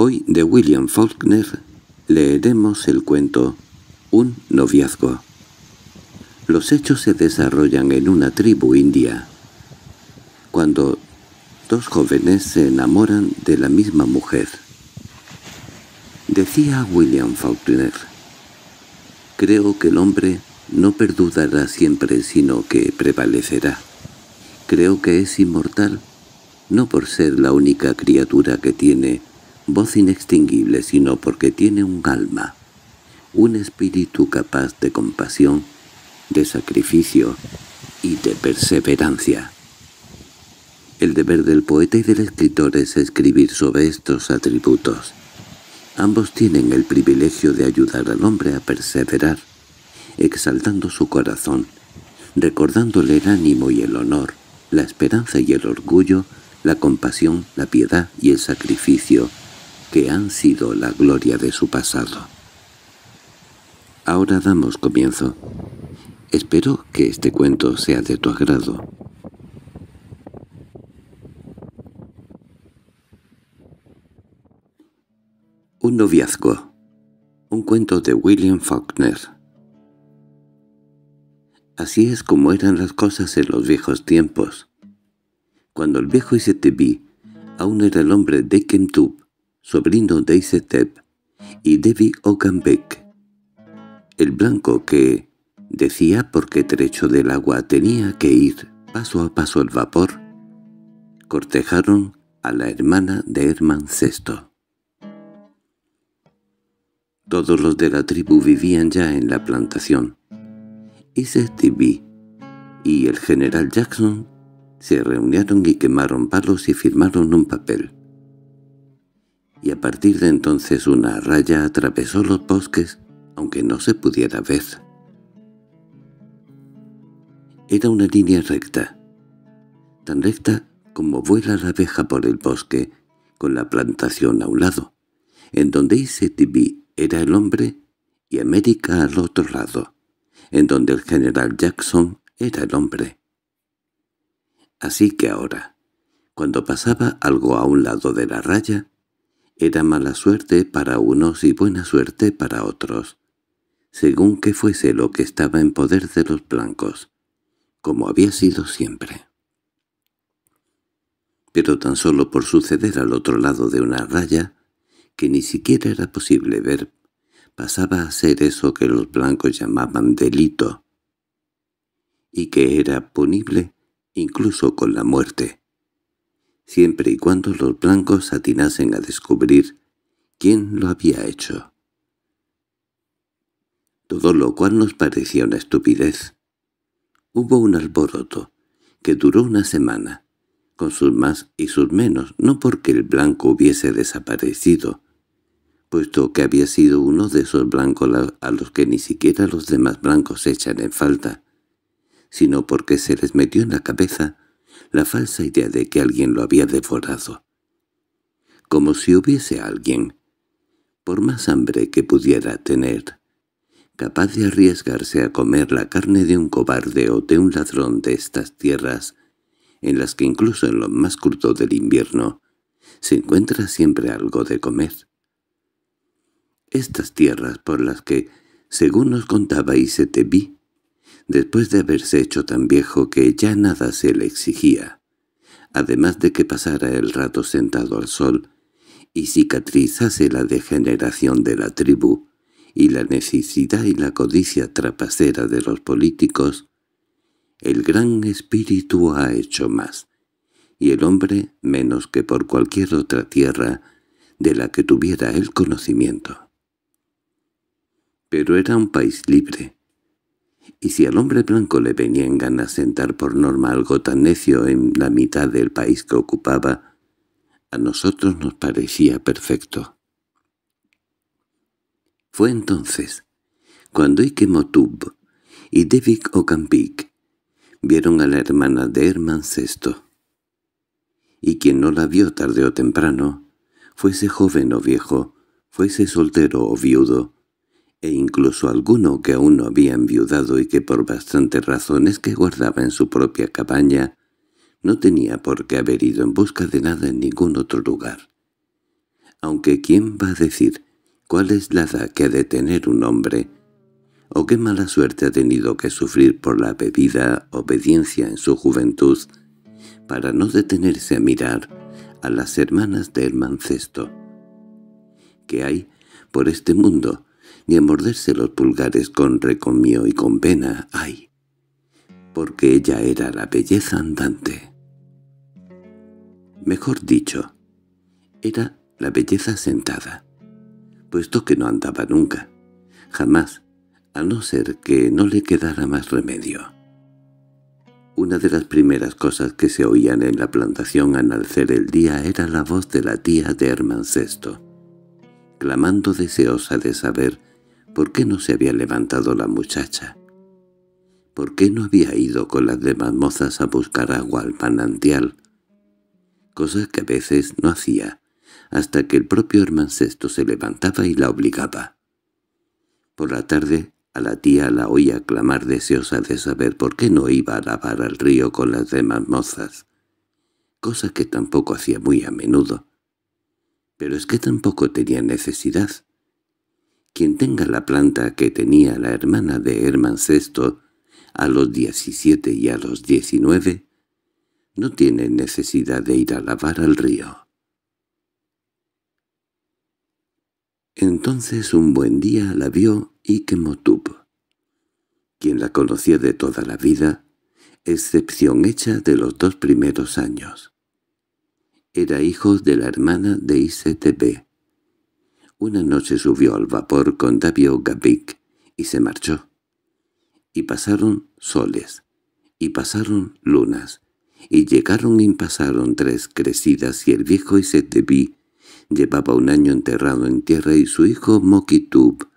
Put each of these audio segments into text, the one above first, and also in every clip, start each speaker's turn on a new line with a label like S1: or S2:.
S1: Hoy de William Faulkner leeremos el cuento Un noviazgo. Los hechos se desarrollan en una tribu india. Cuando dos jóvenes se enamoran de la misma mujer. Decía William Faulkner, «Creo que el hombre no perdurará siempre, sino que prevalecerá. Creo que es inmortal, no por ser la única criatura que tiene voz inextinguible, sino porque tiene un alma, un espíritu capaz de compasión, de sacrificio y de perseverancia. El deber del poeta y del escritor es escribir sobre estos atributos. Ambos tienen el privilegio de ayudar al hombre a perseverar, exaltando su corazón, recordándole el ánimo y el honor, la esperanza y el orgullo, la compasión, la piedad y el sacrificio, que han sido la gloria de su pasado. Ahora damos comienzo. Espero que este cuento sea de tu agrado. Un noviazgo. Un cuento de William Faulkner. Así es como eran las cosas en los viejos tiempos. Cuando el viejo S.T.B. aún era el hombre de Kemtub, sobrino de Step, y Debbie Oganbeck. El blanco que, decía por qué trecho del agua tenía que ir paso a paso el vapor, cortejaron a la hermana de Herman VI. Todos los de la tribu vivían ya en la plantación. Isetep y el general Jackson se reunieron y quemaron palos y firmaron un papel y a partir de entonces una raya atravesó los bosques, aunque no se pudiera ver. Era una línea recta, tan recta como vuela la abeja por el bosque, con la plantación a un lado, en donde ICTV era el hombre y América al otro lado, en donde el general Jackson era el hombre. Así que ahora, cuando pasaba algo a un lado de la raya, era mala suerte para unos y buena suerte para otros, según que fuese lo que estaba en poder de los blancos, como había sido siempre. Pero tan solo por suceder al otro lado de una raya, que ni siquiera era posible ver, pasaba a ser eso que los blancos llamaban delito, y que era punible incluso con la muerte siempre y cuando los blancos atinasen a descubrir quién lo había hecho. Todo lo cual nos parecía una estupidez. Hubo un alboroto, que duró una semana, con sus más y sus menos, no porque el blanco hubiese desaparecido, puesto que había sido uno de esos blancos a los que ni siquiera los demás blancos echan en falta, sino porque se les metió en la cabeza la falsa idea de que alguien lo había devorado. Como si hubiese alguien, por más hambre que pudiera tener, capaz de arriesgarse a comer la carne de un cobarde o de un ladrón de estas tierras, en las que incluso en lo más crudo del invierno se encuentra siempre algo de comer. Estas tierras por las que, según nos contaba vi después de haberse hecho tan viejo que ya nada se le exigía, además de que pasara el rato sentado al sol, y cicatrizase la degeneración de la tribu, y la necesidad y la codicia trapacera de los políticos, el gran espíritu ha hecho más, y el hombre menos que por cualquier otra tierra de la que tuviera el conocimiento. Pero era un país libre, y si al hombre blanco le venía en ganas sentar por norma algo tan necio en la mitad del país que ocupaba, a nosotros nos parecía perfecto. Fue entonces cuando Ike Motub y David Ocampik vieron a la hermana de Herman VI. Y quien no la vio tarde o temprano, fuese joven o viejo, fuese soltero o viudo, e incluso alguno que aún no había enviudado y que por bastantes razones que guardaba en su propia cabaña, no tenía por qué haber ido en busca de nada en ningún otro lugar. Aunque ¿quién va a decir cuál es la edad que ha de tener un hombre? ¿O qué mala suerte ha tenido que sufrir por la bebida obediencia en su juventud para no detenerse a mirar a las hermanas del mancesto? que hay por este mundo ni a morderse los pulgares con recomio y con pena, ¡ay! Porque ella era la belleza andante. Mejor dicho, era la belleza sentada, puesto que no andaba nunca, jamás, a no ser que no le quedara más remedio. Una de las primeras cosas que se oían en la plantación al nacer el día era la voz de la tía de Hermancesto, clamando deseosa de saber ¿Por qué no se había levantado la muchacha? ¿Por qué no había ido con las demás mozas a buscar agua al manantial? Cosa que a veces no hacía, hasta que el propio hermancesto se levantaba y la obligaba. Por la tarde, a la tía la oía clamar deseosa de saber por qué no iba a lavar al río con las demás mozas, cosa que tampoco hacía muy a menudo. Pero es que tampoco tenía necesidad. Quien tenga la planta que tenía la hermana de Herman Hermancesto a los 17 y a los 19, no tiene necesidad de ir a lavar al río. Entonces un buen día la vio Ikemotub, quien la conocía de toda la vida, excepción hecha de los dos primeros años. Era hijo de la hermana de ICTB, una noche subió al vapor con Davio Gavik y se marchó. Y pasaron soles, y pasaron lunas, y llegaron y pasaron tres crecidas y el viejo Isetebi llevaba un año enterrado en tierra y su hijo Mokitub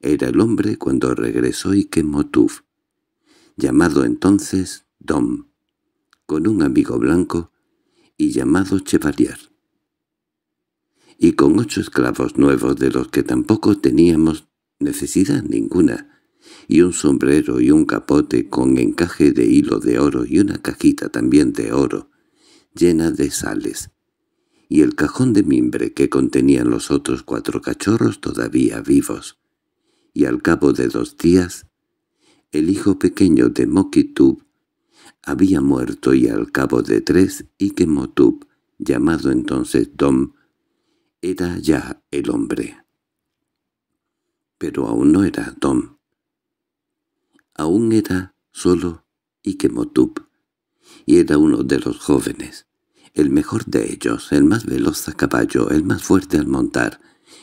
S1: era el hombre cuando regresó y quemó Tuf, llamado entonces Dom, con un amigo blanco y llamado Chevalier y con ocho esclavos nuevos de los que tampoco teníamos necesidad ninguna, y un sombrero y un capote con encaje de hilo de oro y una cajita también de oro, llena de sales, y el cajón de mimbre que contenían los otros cuatro cachorros todavía vivos. Y al cabo de dos días, el hijo pequeño de Mokitub había muerto y al cabo de tres, Ikemotub, llamado entonces Dom, era ya el hombre. Pero aún no era Tom. Aún era solo Ikemotub. Y era uno de los jóvenes, el mejor de ellos, el más veloz a caballo, el más fuerte al montar,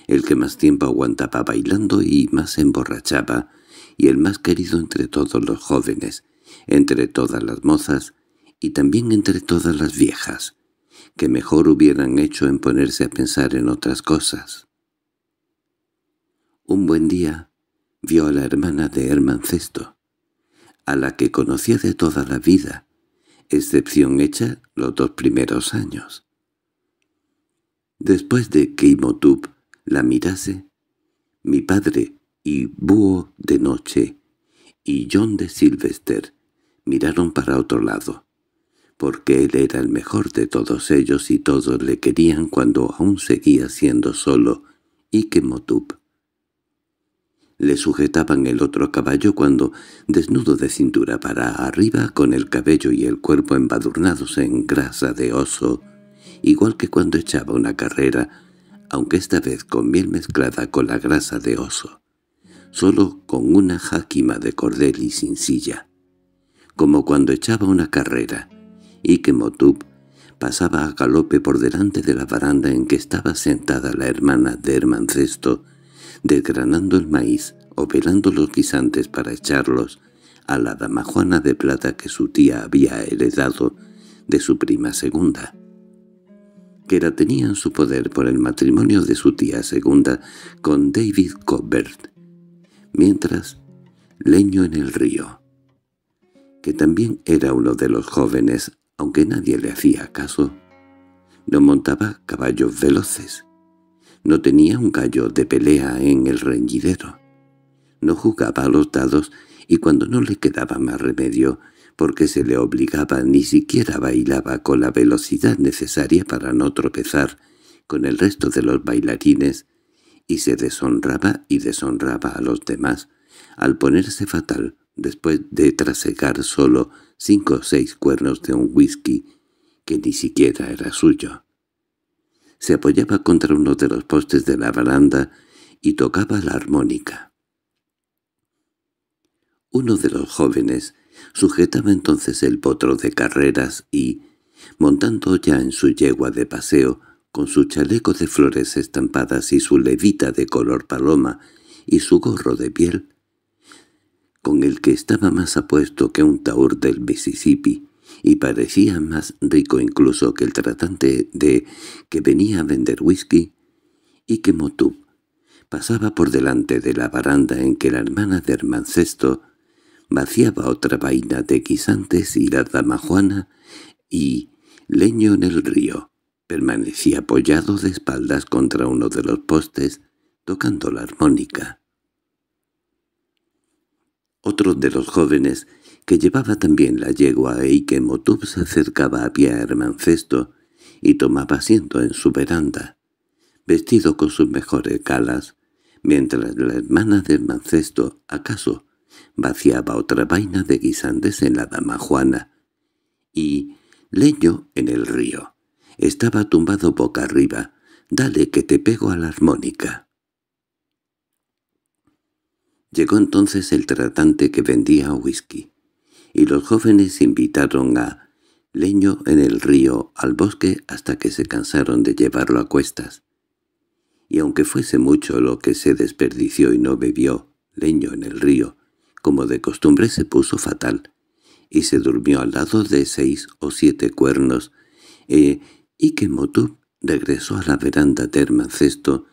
S1: el que más tiempo aguantaba bailando y más emborrachaba, y el más querido entre todos los jóvenes, entre todas las mozas y también entre todas las viejas que mejor hubieran hecho en ponerse a pensar en otras cosas. Un buen día vio a la hermana de cesto a la que conocía de toda la vida, excepción hecha los dos primeros años. Después de que Imotub la mirase, mi padre y Búho de noche y John de Silvester miraron para otro lado porque él era el mejor de todos ellos y todos le querían cuando aún seguía siendo solo, y que Le sujetaban el otro caballo cuando, desnudo de cintura para arriba, con el cabello y el cuerpo embadurnados en grasa de oso, igual que cuando echaba una carrera, aunque esta vez con miel mezclada con la grasa de oso, solo con una jáquima de cordel y sin silla, como cuando echaba una carrera, y que Motub pasaba a galope por delante de la baranda en que estaba sentada la hermana de Hermancesto, desgranando el maíz o pelando los guisantes para echarlos a la dama Juana de plata que su tía había heredado de su prima segunda, que la tenían su poder por el matrimonio de su tía segunda con David Cobert, mientras leño en el río, que también era uno de los jóvenes aunque nadie le hacía caso. No montaba caballos veloces. No tenía un gallo de pelea en el reñidero. No jugaba a los dados y cuando no le quedaba más remedio, porque se le obligaba ni siquiera bailaba con la velocidad necesaria para no tropezar con el resto de los bailarines, y se deshonraba y deshonraba a los demás al ponerse fatal después de trasegar solo cinco o seis cuernos de un whisky que ni siquiera era suyo. Se apoyaba contra uno de los postes de la baranda y tocaba la armónica. Uno de los jóvenes sujetaba entonces el potro de carreras y, montando ya en su yegua de paseo, con su chaleco de flores estampadas y su levita de color paloma y su gorro de piel, con el que estaba más apuesto que un taur del Mississippi, y parecía más rico incluso que el tratante de que venía a vender whisky, y que Motub pasaba por delante de la baranda en que la hermana de Hermancesto vaciaba otra vaina de guisantes y la dama Juana y leño en el río. Permanecía apoyado de espaldas contra uno de los postes, tocando la armónica. Otro de los jóvenes, que llevaba también la yegua e que se acercaba a pie a Hermancesto y tomaba asiento en su veranda, vestido con sus mejores calas, mientras la hermana de Hermancesto, acaso, vaciaba otra vaina de guisantes en la dama Juana, y leño en el río. Estaba tumbado boca arriba. «Dale que te pego a la armónica». Llegó entonces el tratante que vendía whisky, y los jóvenes invitaron a Leño en el río al bosque hasta que se cansaron de llevarlo a cuestas. Y aunque fuese mucho lo que se desperdició y no bebió Leño en el río, como de costumbre se puso fatal, y se durmió al lado de seis o siete cuernos, eh, y que Motub regresó a la veranda de Hermancesto,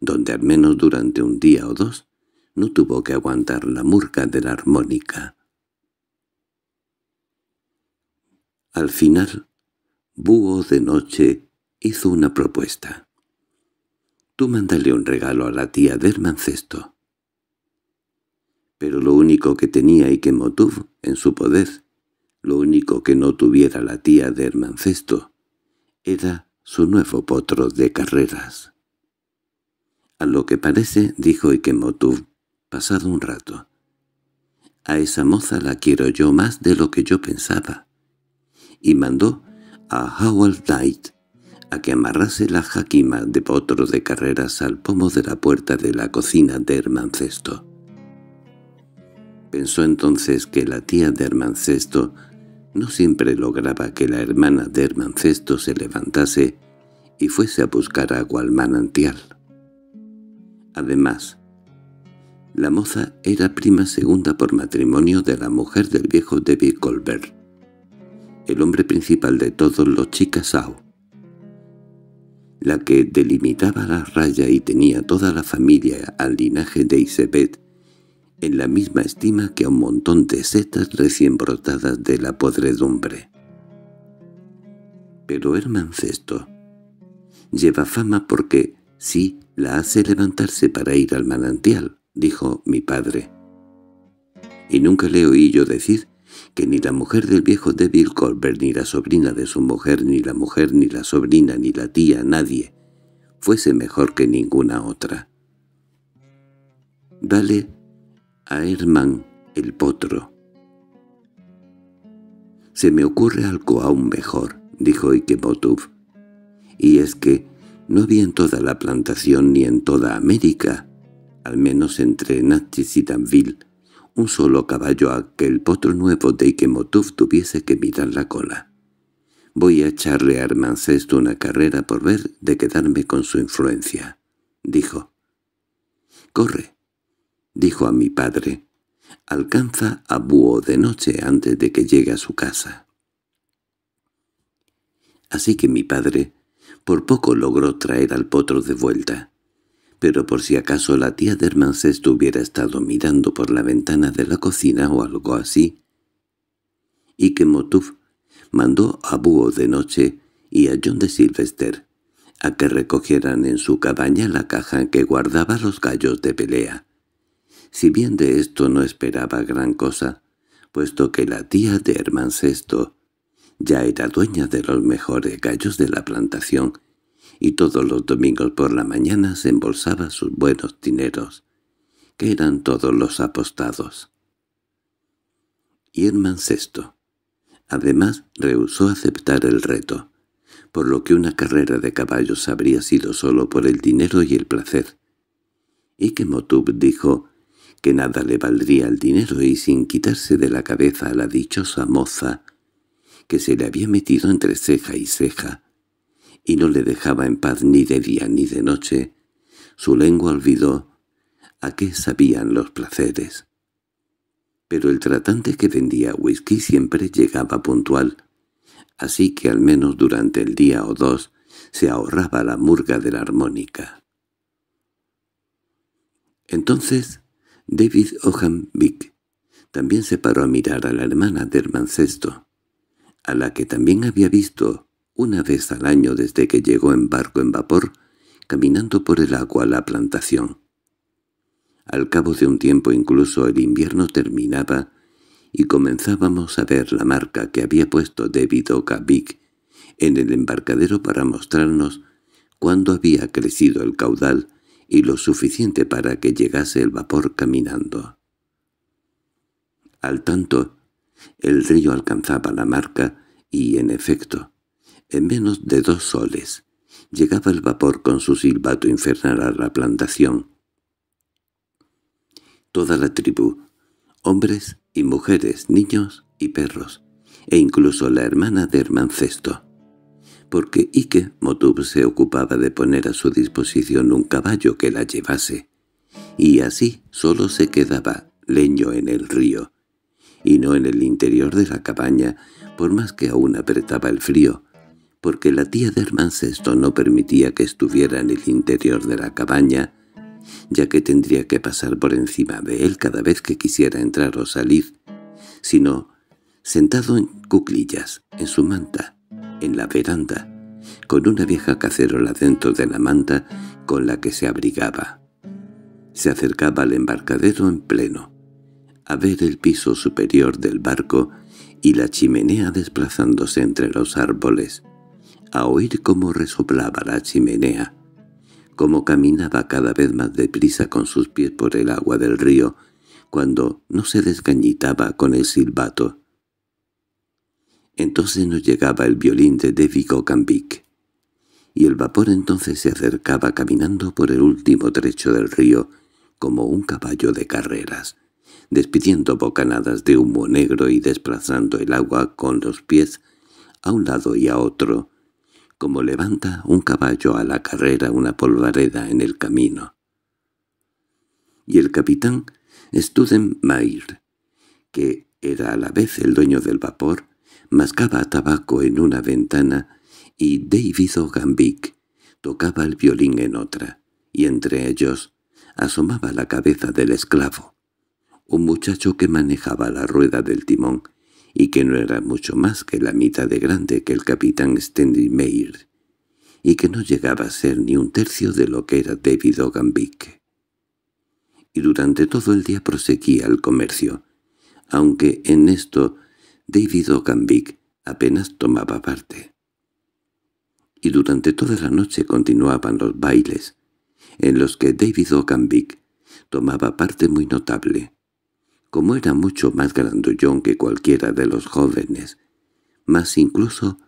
S1: donde al menos durante un día o dos no tuvo que aguantar la murca de la armónica. Al final, Búho de Noche hizo una propuesta. Tú mándale un regalo a la tía de mancesto. Pero lo único que tenía y que en su poder, lo único que no tuviera la tía de Hermancesto, era su nuevo potro de carreras. A lo que parece, dijo Ikemotub pasado un rato. A esa moza la quiero yo más de lo que yo pensaba. Y mandó a Howard Knight a que amarrase la jaquima de potro de carreras al pomo de la puerta de la cocina de Hermancesto. Pensó entonces que la tía de Hermancesto no siempre lograba que la hermana de Hermancesto se levantase y fuese a buscar agua al manantial. Además, la moza era prima segunda por matrimonio de la mujer del viejo David Colbert, el hombre principal de todos los chicasau. la que delimitaba la raya y tenía toda la familia al linaje de Isabel en la misma estima que a un montón de setas recién brotadas de la podredumbre. Pero el mancesto lleva fama porque sí la hace levantarse para ir al manantial dijo mi padre. Y nunca le oí yo decir que ni la mujer del viejo débil Colbert, ni la sobrina de su mujer, ni la mujer, ni la sobrina, ni la tía, nadie, fuese mejor que ninguna otra. Dale a Herman el potro. Se me ocurre algo aún mejor, dijo Ikebotuf, y es que no había en toda la plantación ni en toda América al menos entre Natchez y Danville, un solo caballo a que el potro nuevo de Ikemotuf tuviese que mirar la cola. Voy a echarle a Hermancesto una carrera por ver de quedarme con su influencia, dijo. —Corre —dijo a mi padre—, alcanza a Búho de noche antes de que llegue a su casa. Así que mi padre por poco logró traer al potro de vuelta pero por si acaso la tía de se hubiera estado mirando por la ventana de la cocina o algo así, y que Motuf mandó a Búho de noche y a John de Silvester a que recogieran en su cabaña la caja que guardaba los gallos de pelea. Si bien de esto no esperaba gran cosa, puesto que la tía de Hermancesto ya era dueña de los mejores gallos de la plantación y todos los domingos por la mañana se embolsaba sus buenos dineros, que eran todos los apostados. Y el mancesto, además, rehusó aceptar el reto, por lo que una carrera de caballos habría sido solo por el dinero y el placer, y que Motub dijo que nada le valdría el dinero y sin quitarse de la cabeza a la dichosa moza que se le había metido entre ceja y ceja, y no le dejaba en paz ni de día ni de noche, su lengua olvidó a qué sabían los placeres. Pero el tratante que vendía whisky siempre llegaba puntual, así que al menos durante el día o dos se ahorraba la murga de la armónica. Entonces David Ohan también se paró a mirar a la hermana del mancesto, a la que también había visto una vez al año desde que llegó en barco en vapor, caminando por el agua a la plantación. Al cabo de un tiempo incluso el invierno terminaba y comenzábamos a ver la marca que había puesto David Ocavic en el embarcadero para mostrarnos cuándo había crecido el caudal y lo suficiente para que llegase el vapor caminando. Al tanto, el río alcanzaba la marca y, en efecto, en menos de dos soles llegaba el vapor con su silbato infernal a la plantación. Toda la tribu, hombres y mujeres, niños y perros, e incluso la hermana de Hermancesto, porque Ike Motub se ocupaba de poner a su disposición un caballo que la llevase, y así solo se quedaba leño en el río, y no en el interior de la cabaña, por más que aún apretaba el frío, porque la tía de Sesto no permitía que estuviera en el interior de la cabaña, ya que tendría que pasar por encima de él cada vez que quisiera entrar o salir, sino sentado en cuclillas, en su manta, en la veranda, con una vieja cacerola dentro de la manta con la que se abrigaba. Se acercaba al embarcadero en pleno, a ver el piso superior del barco y la chimenea desplazándose entre los árboles, a oír cómo resoplaba la chimenea, cómo caminaba cada vez más deprisa con sus pies por el agua del río, cuando no se desgañitaba con el silbato. Entonces nos llegaba el violín de Devigo Cambic y el vapor entonces se acercaba caminando por el último trecho del río como un caballo de carreras, despidiendo bocanadas de humo negro y desplazando el agua con los pies a un lado y a otro, como levanta un caballo a la carrera una polvareda en el camino. Y el capitán Studenmair, que era a la vez el dueño del vapor, mascaba tabaco en una ventana y David O'Gambic tocaba el violín en otra, y entre ellos asomaba la cabeza del esclavo, un muchacho que manejaba la rueda del timón y que no era mucho más que la mitad de grande que el capitán Stanley Mayer, y que no llegaba a ser ni un tercio de lo que era David Ogambique. Y durante todo el día proseguía el comercio, aunque en esto David Ogambique apenas tomaba parte. Y durante toda la noche continuaban los bailes, en los que David Ogambique tomaba parte muy notable, como era mucho más grandullón que cualquiera de los jóvenes, más incluso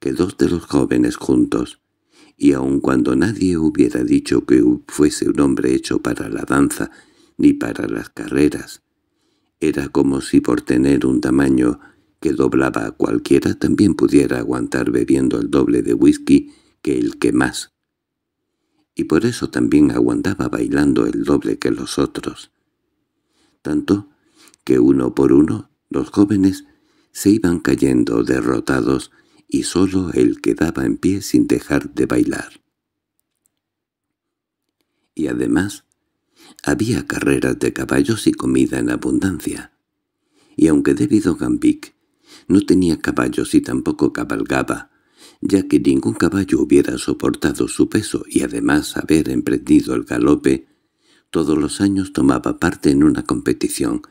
S1: que dos de los jóvenes juntos, y aun cuando nadie hubiera dicho que fuese un hombre hecho para la danza ni para las carreras, era como si por tener un tamaño que doblaba a cualquiera también pudiera aguantar bebiendo el doble de whisky que el que más. Y por eso también aguantaba bailando el doble que los otros. Tanto que uno por uno los jóvenes se iban cayendo derrotados y sólo él quedaba en pie sin dejar de bailar. Y además, había carreras de caballos y comida en abundancia. Y aunque debido Gambic no tenía caballos y tampoco cabalgaba, ya que ningún caballo hubiera soportado su peso y además haber emprendido el galope, todos los años tomaba parte en una competición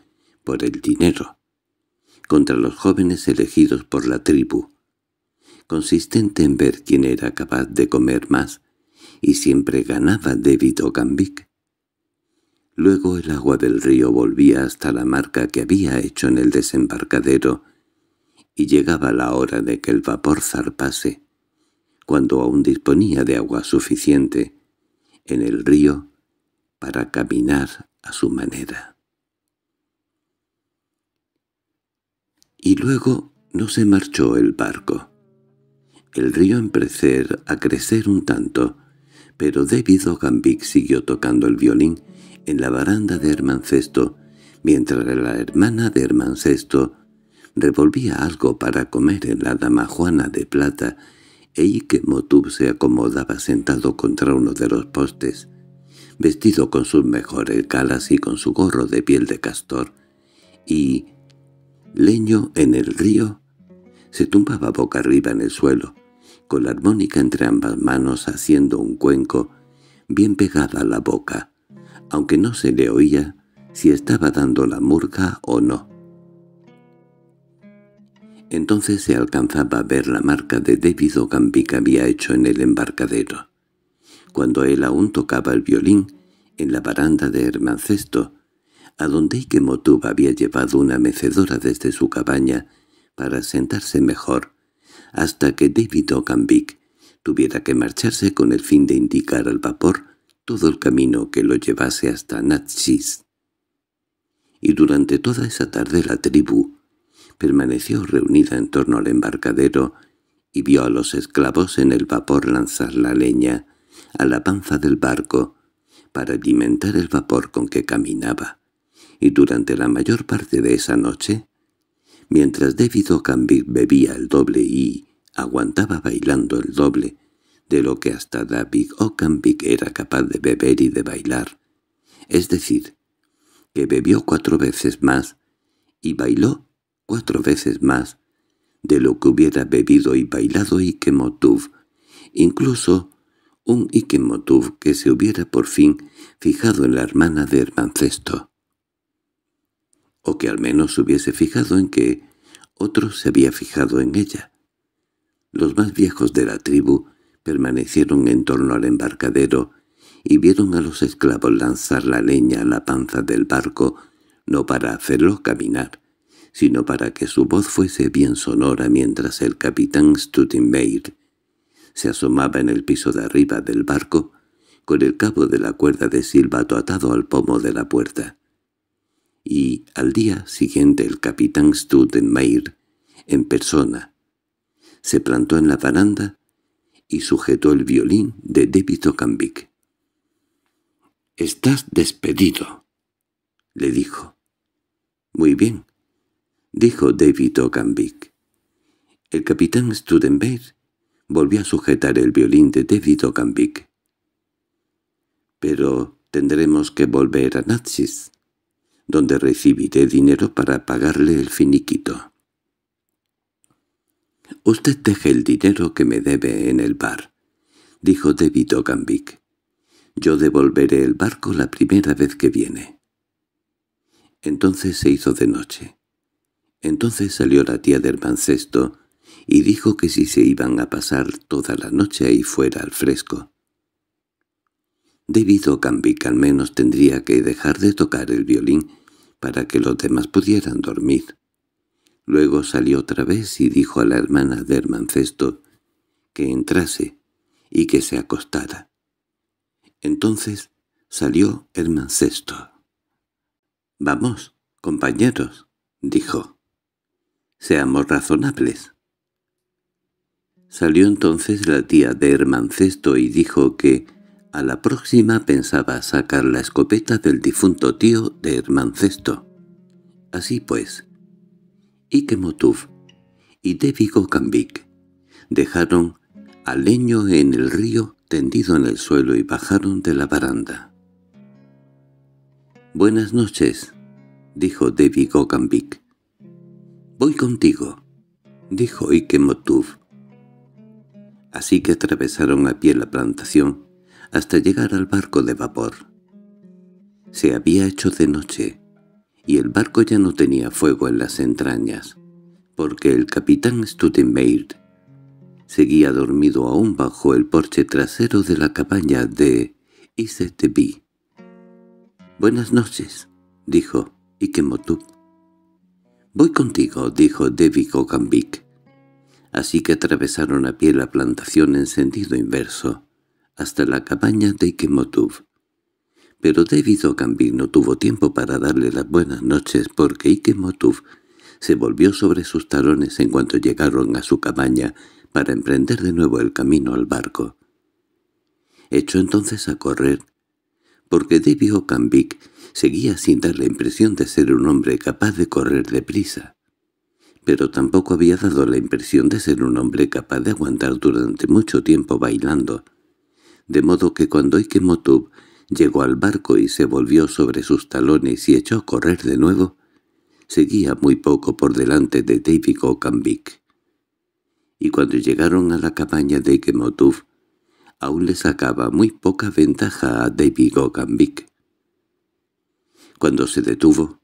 S1: por el dinero, contra los jóvenes elegidos por la tribu, consistente en ver quién era capaz de comer más, y siempre ganaba David gambic. Luego el agua del río volvía hasta la marca que había hecho en el desembarcadero, y llegaba la hora de que el vapor zarpase. Cuando aún disponía de agua suficiente, en el río para caminar a su manera. y luego no se marchó el barco. El río empezó a crecer un tanto, pero David Gambic siguió tocando el violín en la baranda de Hermancesto, mientras la hermana de Hermancesto revolvía algo para comer en la dama Juana de Plata e Ike Motub se acomodaba sentado contra uno de los postes, vestido con sus mejores calas y con su gorro de piel de castor, y leño en el río, se tumbaba boca arriba en el suelo, con la armónica entre ambas manos haciendo un cuenco, bien pegada a la boca, aunque no se le oía si estaba dando la murga o no. Entonces se alcanzaba a ver la marca de débido Ogambi que había hecho en el embarcadero. Cuando él aún tocaba el violín, en la baranda de Hermancesto, a donde Ikemotub había llevado una mecedora desde su cabaña para sentarse mejor, hasta que David cambic tuviera que marcharse con el fin de indicar al vapor todo el camino que lo llevase hasta Natchez. Y durante toda esa tarde la tribu permaneció reunida en torno al embarcadero y vio a los esclavos en el vapor lanzar la leña a la panza del barco para alimentar el vapor con que caminaba y durante la mayor parte de esa noche, mientras David Okambik bebía el doble y aguantaba bailando el doble de lo que hasta David Okambik era capaz de beber y de bailar, es decir, que bebió cuatro veces más y bailó cuatro veces más de lo que hubiera bebido y bailado Ikemotuv, incluso un Ikemotuv que se hubiera por fin fijado en la hermana de Hermancesto o que al menos hubiese fijado en que otro se había fijado en ella. Los más viejos de la tribu permanecieron en torno al embarcadero y vieron a los esclavos lanzar la leña a la panza del barco, no para hacerlo caminar, sino para que su voz fuese bien sonora mientras el capitán Stuttenmeier se asomaba en el piso de arriba del barco con el cabo de la cuerda de silbato atado al pomo de la puerta y al día siguiente el capitán Studenmayer, en persona, se plantó en la baranda y sujetó el violín de David Ocanvic. —Estás despedido —le dijo. —Muy bien —dijo David cambic El capitán Studenberg volvió a sujetar el violín de David Ocanvic. —Pero tendremos que volver a Nazis donde recibiré dinero para pagarle el finiquito. «Usted deje el dinero que me debe en el bar», dijo David O'Gambic—. «Yo devolveré el barco la primera vez que viene». Entonces se hizo de noche. Entonces salió la tía del Mancesto y dijo que si se iban a pasar toda la noche ahí fuera al fresco, Debido David que al menos tendría que dejar de tocar el violín para que los demás pudieran dormir. Luego salió otra vez y dijo a la hermana de Hermancesto que entrase y que se acostara. Entonces salió Hermancesto. «Vamos, compañeros», dijo. «Seamos razonables». Salió entonces la tía de Hermancesto y dijo que a la próxima pensaba sacar la escopeta del difunto tío de Hermancesto. Así pues, iquemotuf y Debbie Gokambik dejaron al leño en el río tendido en el suelo y bajaron de la baranda. «Buenas noches», dijo Debbie Gokambik. «Voy contigo», dijo Ikemotuf. Así que atravesaron a pie la plantación hasta llegar al barco de vapor. Se había hecho de noche, y el barco ya no tenía fuego en las entrañas, porque el capitán Stutenmeyer seguía dormido aún bajo el porche trasero de la cabaña de ICTB. «Buenas noches», dijo Ikemotup. «Voy contigo», dijo Debbie Gambik. Así que atravesaron a pie la plantación en sentido inverso, hasta la cabaña de Ikemotov. Pero David Okambik no tuvo tiempo para darle las buenas noches porque Ikemotov se volvió sobre sus talones en cuanto llegaron a su cabaña para emprender de nuevo el camino al barco. Echó entonces a correr, porque David Okambik seguía sin dar la impresión de ser un hombre capaz de correr de prisa, pero tampoco había dado la impresión de ser un hombre capaz de aguantar durante mucho tiempo bailando de modo que cuando Ikemotub llegó al barco y se volvió sobre sus talones y echó a correr de nuevo, seguía muy poco por delante de David Okanvik. Y cuando llegaron a la cabaña de Ikemotub, aún le sacaba muy poca ventaja a David Okanvik. Cuando se detuvo,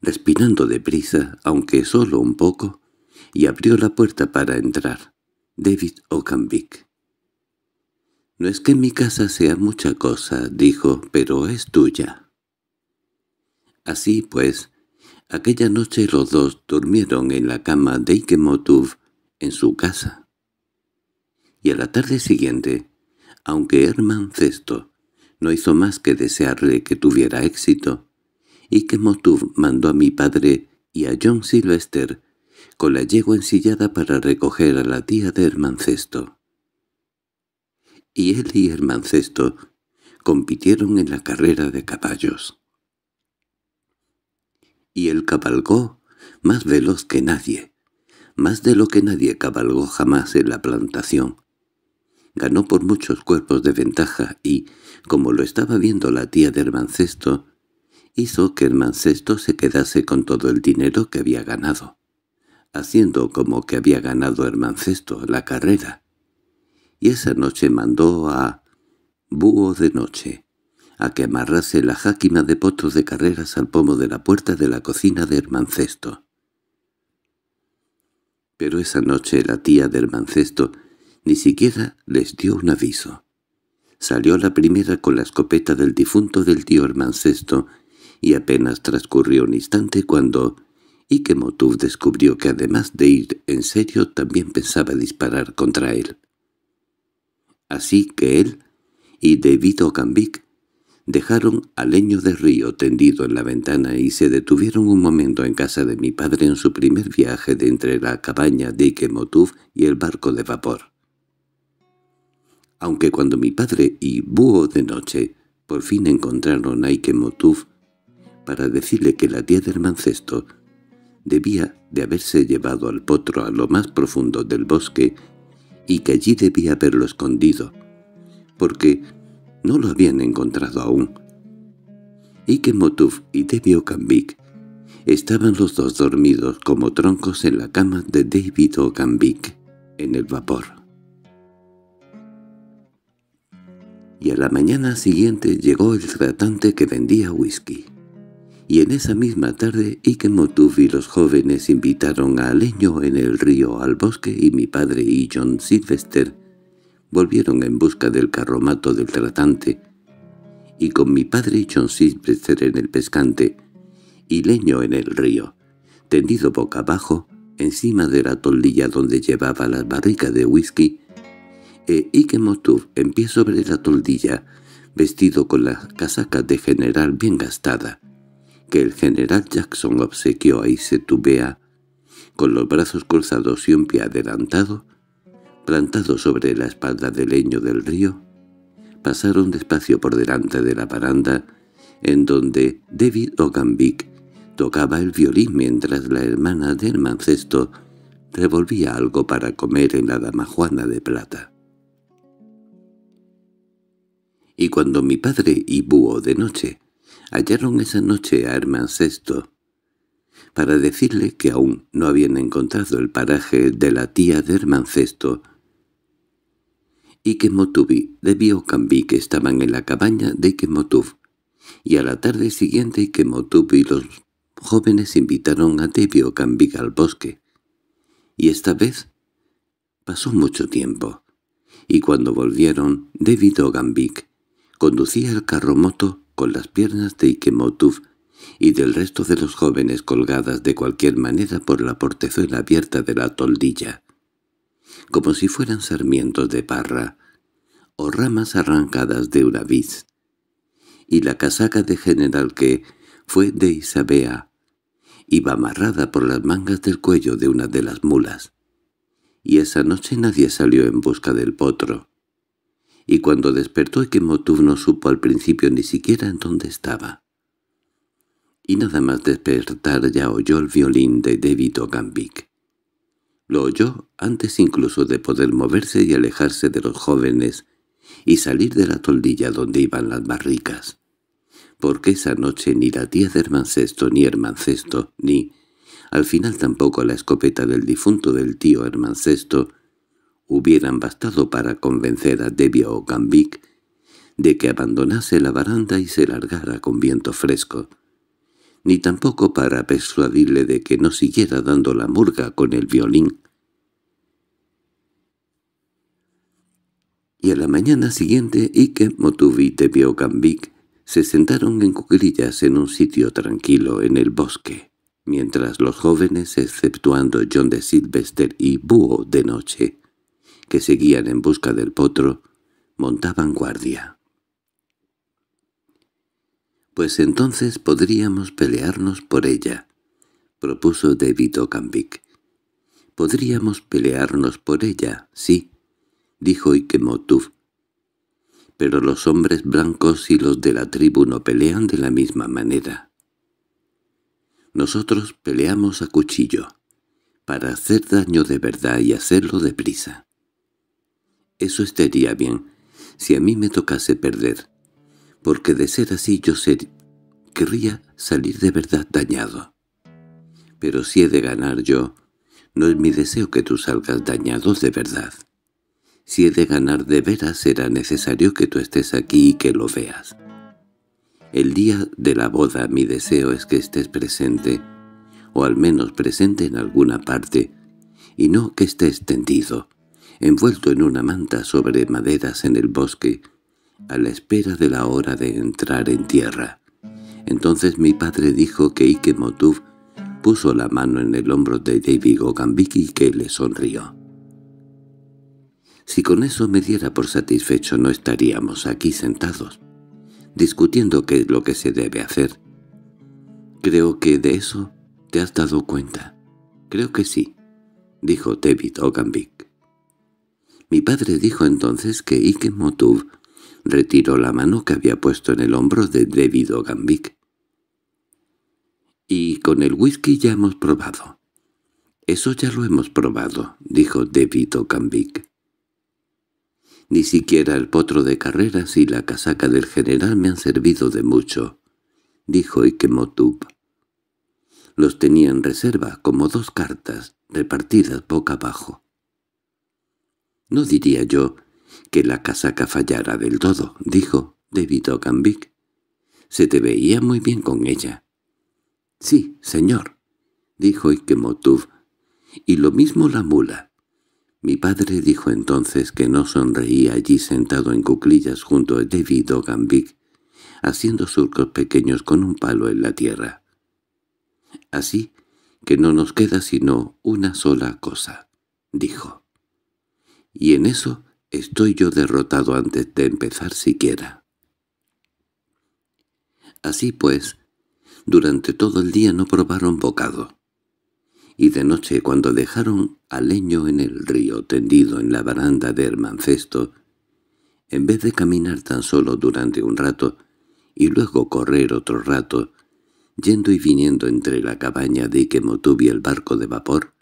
S1: respirando deprisa, aunque solo un poco, y abrió la puerta para entrar, David Okanvik no es que mi casa sea mucha cosa, dijo, pero es tuya. Así pues, aquella noche los dos durmieron en la cama de Motuf en su casa. Y a la tarde siguiente, aunque Herman Cesto no hizo más que desearle que tuviera éxito, Motuf mandó a mi padre y a John Sylvester con la yegua ensillada para recoger a la tía de Cesto y él y el mancesto compitieron en la carrera de caballos. Y él cabalgó más veloz que nadie, más de lo que nadie cabalgó jamás en la plantación. Ganó por muchos cuerpos de ventaja y, como lo estaba viendo la tía de Hermancesto, hizo que Hermancesto se quedase con todo el dinero que había ganado, haciendo como que había ganado Hermancesto la carrera y esa noche mandó a Búho de Noche a que amarrase la jáquima de potos de carreras al pomo de la puerta de la cocina de Hermancesto. Pero esa noche la tía de Hermancesto ni siquiera les dio un aviso. Salió la primera con la escopeta del difunto del tío Hermancesto y apenas transcurrió un instante cuando Ikemotuf descubrió que además de ir en serio también pensaba disparar contra él. Así que él y David Ocambic dejaron al leño de río tendido en la ventana y se detuvieron un momento en casa de mi padre en su primer viaje de entre la cabaña de Ikemotuf y el barco de vapor. Aunque cuando mi padre y Búho de noche por fin encontraron a Ikemotuf para decirle que la tía del mancesto debía de haberse llevado al potro a lo más profundo del bosque y que allí debía haberlo escondido, porque no lo habían encontrado aún. y que Motuf y Debio Cambik estaban los dos dormidos como troncos en la cama de David Ocambic en el vapor. Y a la mañana siguiente llegó el tratante que vendía whisky y en esa misma tarde Ikemotuf y los jóvenes invitaron a leño en el río al bosque y mi padre y John Sylvester volvieron en busca del carromato del tratante, y con mi padre y John Sylvester en el pescante, y Leño en el río, tendido boca abajo, encima de la toldilla donde llevaba la barricas de whisky, e Ikemotuf en pie sobre la toldilla, vestido con la casaca de general bien gastada, que el general Jackson obsequió a Isetubea, con los brazos cruzados y un pie adelantado, plantado sobre la espalda del leño del río, pasaron despacio por delante de la baranda en donde David Oganbik tocaba el violín mientras la hermana del mancesto revolvía algo para comer en la damajuana de plata. Y cuando mi padre y Búho de noche hallaron esa noche a Hermancesto para decirle que aún no habían encontrado el paraje de la tía de Hermancesto y que Motubi debió cambi que estaban en la cabaña de Ikemotub, y a la tarde siguiente Ikemotub y los jóvenes invitaron a Debiocambí al bosque. Y esta vez pasó mucho tiempo, y cuando volvieron, Debido Gambic conducía el carromoto con las piernas de Ikemotuf y del resto de los jóvenes colgadas de cualquier manera por la portezuela abierta de la toldilla, como si fueran sarmientos de parra o ramas arrancadas de una y la casaca de general que fue de Isabea iba amarrada por las mangas del cuello de una de las mulas, y esa noche nadie salió en busca del potro y cuando despertó Ekemotub no supo al principio ni siquiera en dónde estaba. Y nada más despertar ya oyó el violín de David Ogambic. Lo oyó antes incluso de poder moverse y alejarse de los jóvenes y salir de la toldilla donde iban las barricas. Porque esa noche ni la tía de Hermancesto ni Hermancesto, ni, al final tampoco la escopeta del difunto del tío Hermancesto, hubieran bastado para convencer a Debia O'Gambic de que abandonase la baranda y se largara con viento fresco, ni tampoco para persuadirle de que no siguiera dando la murga con el violín. Y a la mañana siguiente Ike, Motubi y Debbie O'Gambic se sentaron en cuclillas en un sitio tranquilo en el bosque, mientras los jóvenes, exceptuando John de Sylvester y Búho de noche, que seguían en busca del potro, montaban guardia. —Pues entonces podríamos pelearnos por ella —propuso David Cambic. —Podríamos pelearnos por ella, sí —dijo Ikemotuf. —Pero los hombres blancos y los de la tribu no pelean de la misma manera. Nosotros peleamos a cuchillo, para hacer daño de verdad y hacerlo deprisa. Eso estaría bien, si a mí me tocase perder, porque de ser así yo querría salir de verdad dañado. Pero si he de ganar yo, no es mi deseo que tú salgas dañado de verdad. Si he de ganar de veras será necesario que tú estés aquí y que lo veas. El día de la boda mi deseo es que estés presente, o al menos presente en alguna parte, y no que estés tendido, envuelto en una manta sobre maderas en el bosque, a la espera de la hora de entrar en tierra. Entonces mi padre dijo que Ike Motub puso la mano en el hombro de David Gogambiki y que le sonrió. Si con eso me diera por satisfecho no estaríamos aquí sentados, discutiendo qué es lo que se debe hacer. Creo que de eso te has dado cuenta. Creo que sí, dijo David Ogambique. Mi padre dijo entonces que Ike Motub retiró la mano que había puesto en el hombro de David Gambik. —Y con el whisky ya hemos probado. —Eso ya lo hemos probado —dijo David Gambik. Ni siquiera el potro de carreras y la casaca del general me han servido de mucho —dijo Motub. Los tenía en reserva como dos cartas, repartidas boca abajo. —No diría yo que la casaca fallara del todo —dijo David Ogambik—. —Se te veía muy bien con ella. —Sí, señor —dijo Ikemotub—, y lo mismo la mula. Mi padre dijo entonces que no sonreía allí sentado en cuclillas junto a David Ogambic, haciendo surcos pequeños con un palo en la tierra. —Así que no nos queda sino una sola cosa —dijo— y en eso estoy yo derrotado antes de empezar siquiera. Así pues, durante todo el día no probaron bocado, y de noche cuando dejaron al leño en el río tendido en la baranda del Mancesto, en vez de caminar tan solo durante un rato y luego correr otro rato, yendo y viniendo entre la cabaña de Iquemotub y el barco de vapor,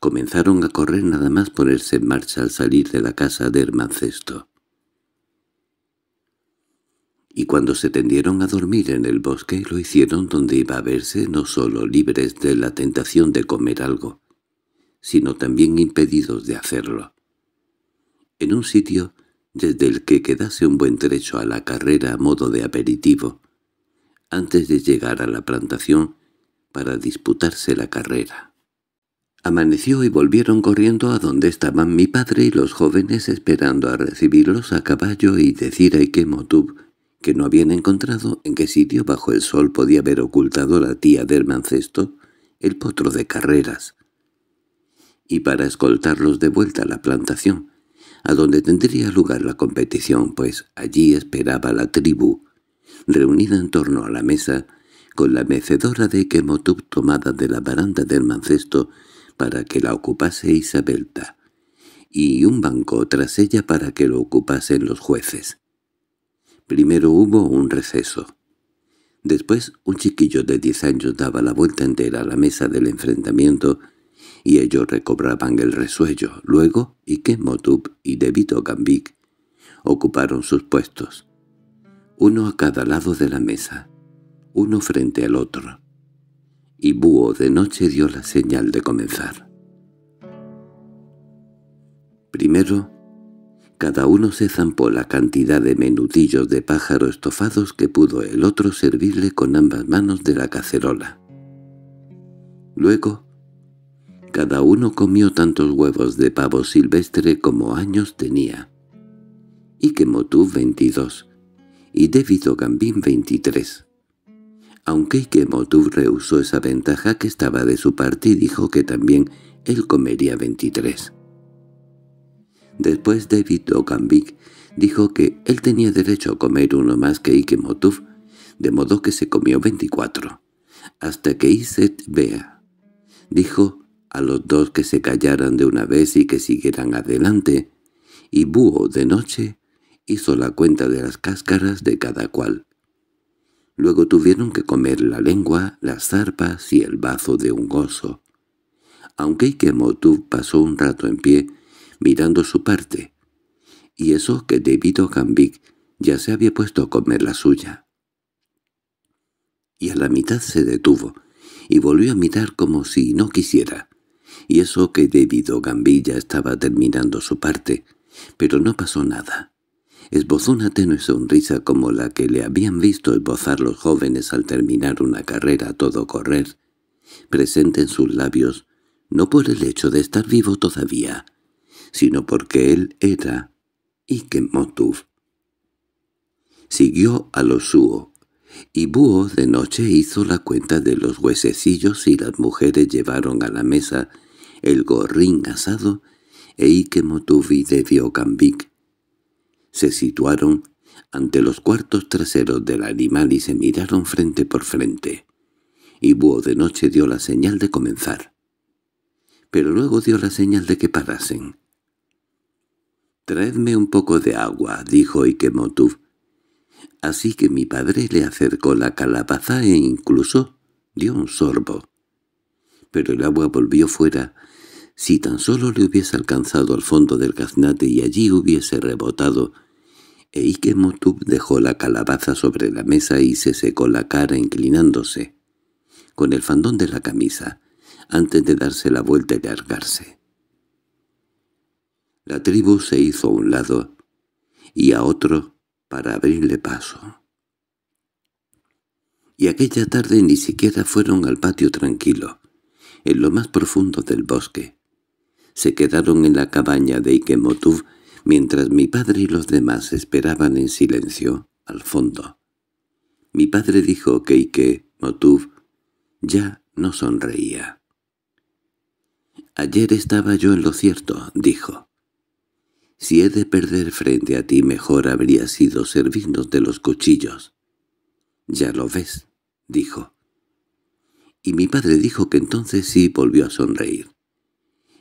S1: comenzaron a correr nada más ponerse en marcha al salir de la casa de Hermancesto. Y cuando se tendieron a dormir en el bosque lo hicieron donde iba a verse no solo libres de la tentación de comer algo, sino también impedidos de hacerlo. En un sitio desde el que quedase un buen trecho a la carrera a modo de aperitivo, antes de llegar a la plantación para disputarse la carrera. Amaneció y volvieron corriendo a donde estaban mi padre y los jóvenes esperando a recibirlos a caballo y decir a Ikemotub que no habían encontrado en qué sitio bajo el sol podía haber ocultado la tía del mancesto el potro de carreras, y para escoltarlos de vuelta a la plantación, a donde tendría lugar la competición, pues allí esperaba la tribu, reunida en torno a la mesa, con la mecedora de Ikemotub tomada de la baranda del mancesto para que la ocupase Isabelta, y un banco tras ella para que lo ocupasen los jueces. Primero hubo un receso. Después un chiquillo de diez años daba la vuelta entera a la mesa del enfrentamiento y ellos recobraban el resuello. Luego Motub y Debito Gambic ocuparon sus puestos, uno a cada lado de la mesa, uno frente al otro y Búho de noche dio la señal de comenzar. Primero, cada uno se zampó la cantidad de menudillos de pájaro estofados que pudo el otro servirle con ambas manos de la cacerola. Luego, cada uno comió tantos huevos de pavo silvestre como años tenía, y quemó tú 22, y Devido Gambín 23. Aunque Ikemotub rehusó esa ventaja que estaba de su parte y dijo que también él comería 23. Después David Vitokambik dijo que él tenía derecho a comer uno más que Ikemotub, de modo que se comió 24. Hasta que Iset vea, dijo a los dos que se callaran de una vez y que siguieran adelante, y Búho de noche hizo la cuenta de las cáscaras de cada cual. Luego tuvieron que comer la lengua, las zarpas y el bazo de un gozo. Aunque Ikemotu pasó un rato en pie, mirando su parte. Y eso que a Gambic ya se había puesto a comer la suya. Y a la mitad se detuvo, y volvió a mirar como si no quisiera. Y eso que debido Gambí ya estaba terminando su parte, pero no pasó nada. Esbozó una tenue sonrisa como la que le habían visto esbozar los jóvenes al terminar una carrera a todo correr, presente en sus labios, no por el hecho de estar vivo todavía, sino porque él era Ikemotuf. Siguió a los Suo, y Búho de noche hizo la cuenta de los huesecillos y las mujeres llevaron a la mesa el gorrín asado e Ikemotuf y de se situaron ante los cuartos traseros del animal y se miraron frente por frente. Y Búho de noche dio la señal de comenzar. Pero luego dio la señal de que parasen. «Traedme un poco de agua», dijo ikemotu Así que mi padre le acercó la calabaza e incluso dio un sorbo. Pero el agua volvió fuera. Si tan solo le hubiese alcanzado al fondo del gaznate y allí hubiese rebotado, e dejó la calabaza sobre la mesa y se secó la cara inclinándose, con el fandón de la camisa, antes de darse la vuelta y largarse. La tribu se hizo a un lado y a otro para abrirle paso. Y aquella tarde ni siquiera fueron al patio tranquilo, en lo más profundo del bosque. Se quedaron en la cabaña de Ikemotub mientras mi padre y los demás esperaban en silencio, al fondo. Mi padre dijo que Ike, Motub, ya no sonreía. «Ayer estaba yo en lo cierto», dijo. «Si he de perder frente a ti mejor habría sido servirnos de los cuchillos». «Ya lo ves», dijo. Y mi padre dijo que entonces sí volvió a sonreír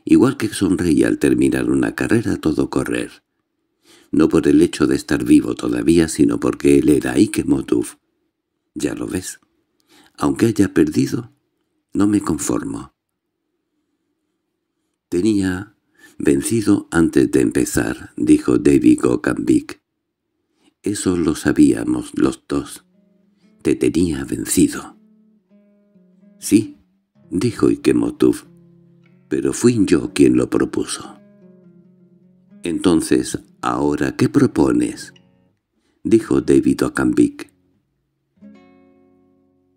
S1: igual que sonreía al terminar una carrera todo correr. No por el hecho de estar vivo todavía, sino porque él era Ike Motuf. Ya lo ves. Aunque haya perdido, no me conformo. Tenía vencido antes de empezar, dijo David Gokhanvik. Eso lo sabíamos los dos. Te tenía vencido. —Sí —dijo Motuf pero fui yo quien lo propuso. —Entonces, ¿ahora qué propones? —dijo David O'Gambic.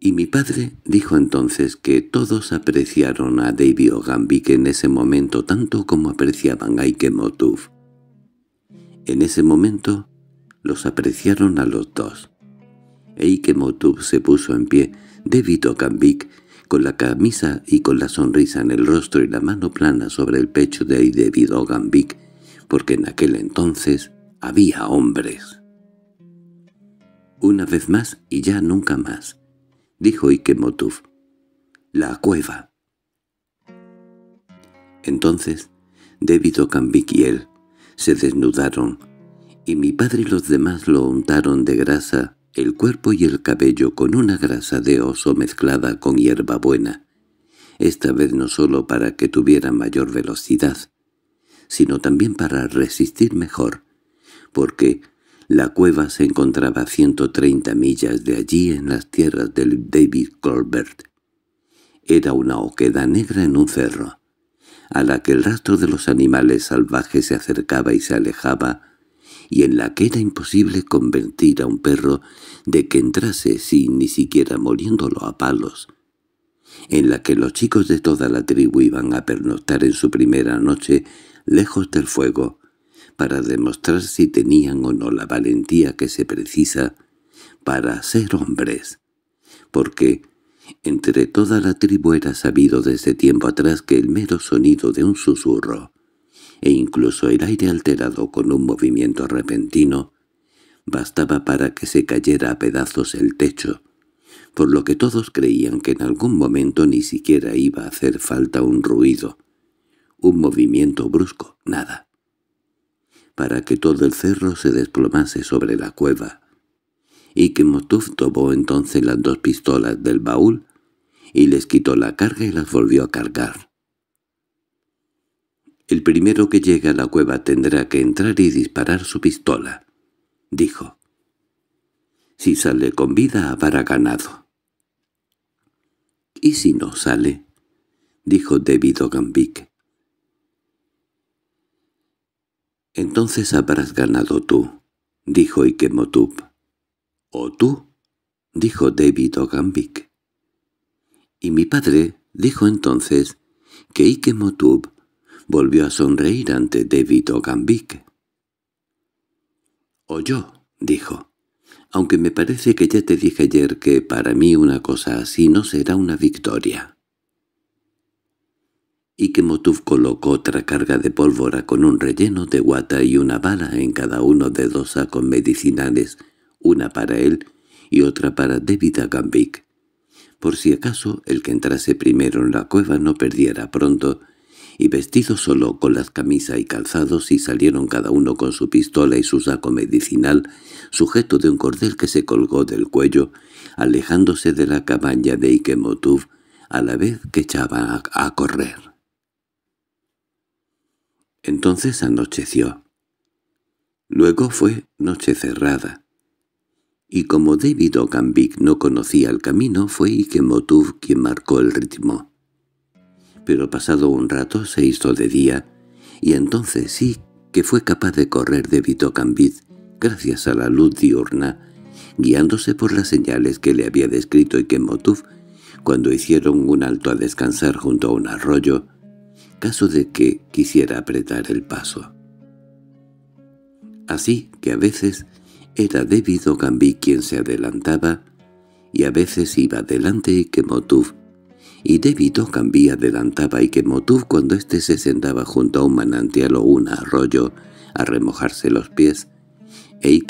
S1: Y mi padre dijo entonces que todos apreciaron a David O'Gambic en ese momento tanto como apreciaban a Ike En ese momento los apreciaron a los dos. E Ike Motub se puso en pie, David O'Gambic con la camisa y con la sonrisa en el rostro y la mano plana sobre el pecho de David Ogambik, porque en aquel entonces había hombres. Una vez más y ya nunca más, dijo Ikemotuf—. La cueva. Entonces, David Ogambik y él se desnudaron, y mi padre y los demás lo untaron de grasa el cuerpo y el cabello con una grasa de oso mezclada con hierbabuena, esta vez no solo para que tuviera mayor velocidad, sino también para resistir mejor, porque la cueva se encontraba a 130 millas de allí en las tierras del David Colbert. Era una oqueda negra en un cerro, a la que el rastro de los animales salvajes se acercaba y se alejaba y en la que era imposible convertir a un perro de que entrase sin ni siquiera moliéndolo a palos, en la que los chicos de toda la tribu iban a pernoctar en su primera noche lejos del fuego, para demostrar si tenían o no la valentía que se precisa para ser hombres, porque entre toda la tribu era sabido desde tiempo atrás que el mero sonido de un susurro e incluso el aire alterado con un movimiento repentino, bastaba para que se cayera a pedazos el techo, por lo que todos creían que en algún momento ni siquiera iba a hacer falta un ruido, un movimiento brusco, nada, para que todo el cerro se desplomase sobre la cueva, y que Motuf tomó entonces las dos pistolas del baúl y les quitó la carga y las volvió a cargar. El primero que llegue a la cueva tendrá que entrar y disparar su pistola, dijo. Si sale con vida habrá ganado. —¿Y si no sale? —dijo David Ogambic. —Entonces habrás ganado tú —dijo Ikemotub. —¿O tú? —dijo David Gambic. Y mi padre dijo entonces que Ikemotub volvió a sonreír ante David O'Gambic. —Oyó dijo, «aunque me parece que ya te dije ayer que para mí una cosa así no será una victoria». Y que Motuf colocó otra carga de pólvora con un relleno de guata y una bala en cada uno de dos sacos medicinales, una para él y otra para David Agambic, por si acaso el que entrase primero en la cueva no perdiera pronto y vestidos solo con las camisas y calzados y salieron cada uno con su pistola y su saco medicinal, sujeto de un cordel que se colgó del cuello, alejándose de la cabaña de Ikemotuv, a la vez que echaba a, correr. Entonces anocheció. Luego fue noche cerrada. Y como David O'Cambic no conocía el camino, fue Ikemotuv quien marcó el ritmo pero pasado un rato se hizo de día, y entonces sí que fue capaz de correr de Vitocambid, gracias a la luz diurna, guiándose por las señales que le había descrito y que Motuf, cuando hicieron un alto a descansar junto a un arroyo, caso de que quisiera apretar el paso. Así que a veces era débito Gambit quien se adelantaba, y a veces iba adelante y que Motuf y Débito Gambí adelantaba y que cuando éste se sentaba junto a un manantial o un arroyo a remojarse los pies, e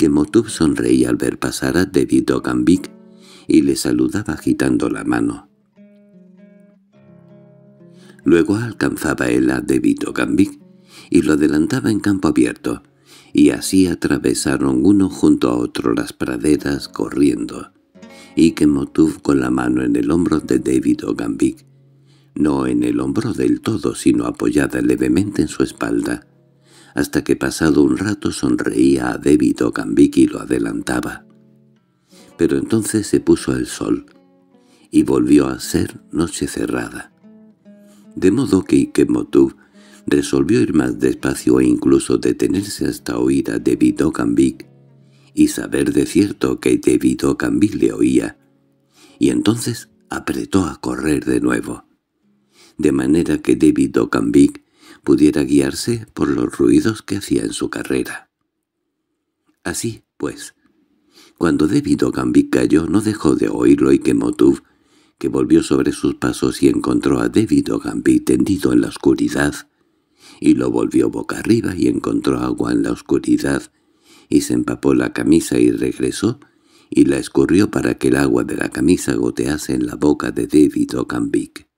S1: sonreía al ver pasar a Debito Gambí y le saludaba agitando la mano. Luego alcanzaba él a Devito Gambí y lo adelantaba en campo abierto, y así atravesaron uno junto a otro las praderas corriendo y con la mano en el hombro de David Ogambik, no en el hombro del todo, sino apoyada levemente en su espalda, hasta que pasado un rato sonreía a David Ogambik y lo adelantaba. Pero entonces se puso el sol, y volvió a ser noche cerrada. De modo que Motub resolvió ir más despacio e incluso detenerse hasta oír a David Ogambik y saber de cierto que David Cambil le oía, y entonces apretó a correr de nuevo, de manera que David Cambil pudiera guiarse por los ruidos que hacía en su carrera. Así, pues, cuando David Ogambi cayó no dejó de oírlo y que Motub, que volvió sobre sus pasos y encontró a David Ogambi tendido en la oscuridad, y lo volvió boca arriba y encontró agua en la oscuridad, y se empapó la camisa y regresó, y la escurrió para que el agua de la camisa gotease en la boca de David Ogambic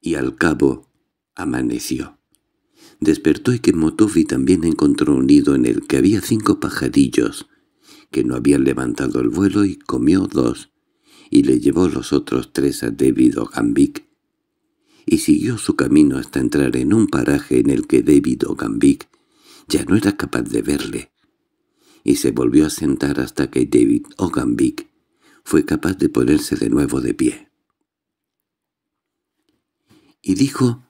S1: Y al cabo amaneció. Despertó y que Motofi también encontró un nido en el que había cinco pajarillos, que no habían levantado el vuelo y comió dos, y le llevó los otros tres a David Ogambic y siguió su camino hasta entrar en un paraje en el que David Ogambic ya no era capaz de verle. Y se volvió a sentar hasta que David Oganvik fue capaz de ponerse de nuevo de pie. Y dijo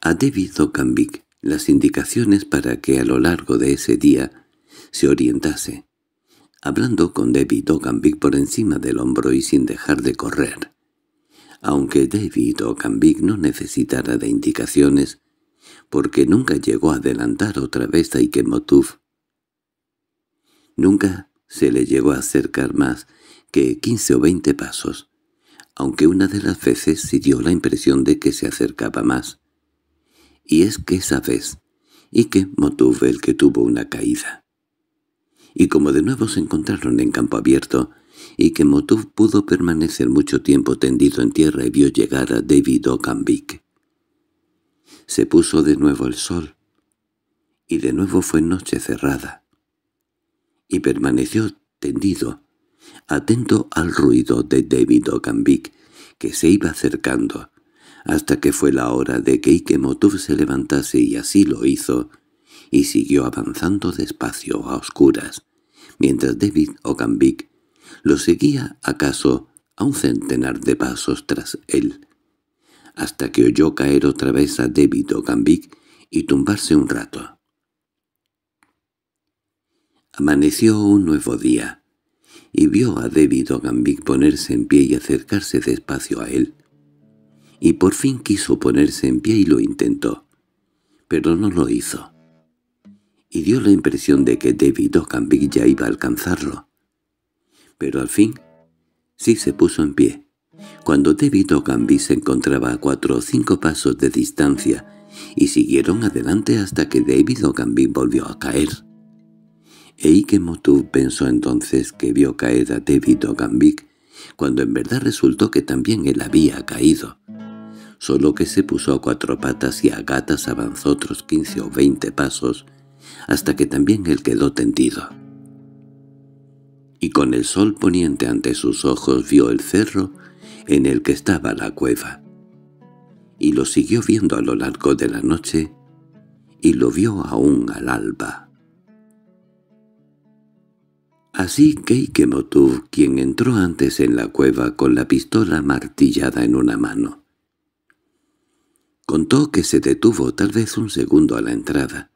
S1: a David Oganvik las indicaciones para que a lo largo de ese día se orientase, hablando con David Oganvik por encima del hombro y sin dejar de correr. Aunque David Oganvik no necesitara de indicaciones, porque nunca llegó a adelantar otra vez a Motuf. Nunca se le llegó a acercar más que quince o veinte pasos, aunque una de las veces se dio la impresión de que se acercaba más. Y es que esa vez, y que Motuf el que tuvo una caída. Y como de nuevo se encontraron en campo abierto, y Motuf pudo permanecer mucho tiempo tendido en tierra y vio llegar a David Ocambique. Se puso de nuevo el sol, y de nuevo fue noche cerrada. Y permaneció tendido, atento al ruido de David O'Cambic, que se iba acercando, hasta que fue la hora de que Ikemotu se levantase y así lo hizo, y siguió avanzando despacio a oscuras, mientras David ocambic lo seguía acaso a un centenar de pasos tras él, hasta que oyó caer otra vez a David O'Gambic y tumbarse un rato. Amaneció un nuevo día, y vio a David O'Gambic ponerse en pie y acercarse despacio a él. Y por fin quiso ponerse en pie y lo intentó, pero no lo hizo. Y dio la impresión de que David O'Gambic ya iba a alcanzarlo. Pero al fin, sí se puso en pie cuando David Ogambi se encontraba a cuatro o cinco pasos de distancia, y siguieron adelante hasta que David Ogambi volvió a caer. Eike Motu pensó entonces que vio caer a David Ogambi cuando en verdad resultó que también él había caído. Solo que se puso a cuatro patas y a gatas avanzó otros quince o veinte pasos, hasta que también él quedó tendido. Y con el sol poniente ante sus ojos vio el cerro en el que estaba la cueva. Y lo siguió viendo a lo largo de la noche, y lo vio aún al alba. Así Motu, quien entró antes en la cueva con la pistola martillada en una mano, contó que se detuvo tal vez un segundo a la entrada,